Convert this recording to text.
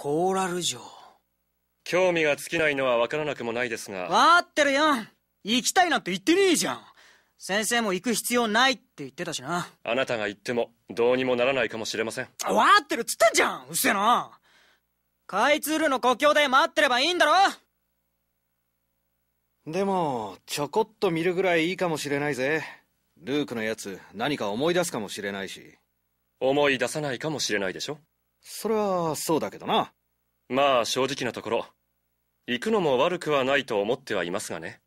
コーラル城興味が尽きないのは分からなくもないですが分ってるよ行きたいなんて言ってねえじゃん先生も行く必要ないって言ってたしなあなたが行ってもどうにもならないかもしれません分ってるっつってんじゃんうっせえなカイツールの故郷で待ってればいいんだろでもちょこっと見るぐらいいいかもしれないぜルークのやつ何か思い出すかもしれないし思い出さないかもしれないでしょそれはそうだけどなまあ正直なところ行くのも悪くはないと思ってはいますがね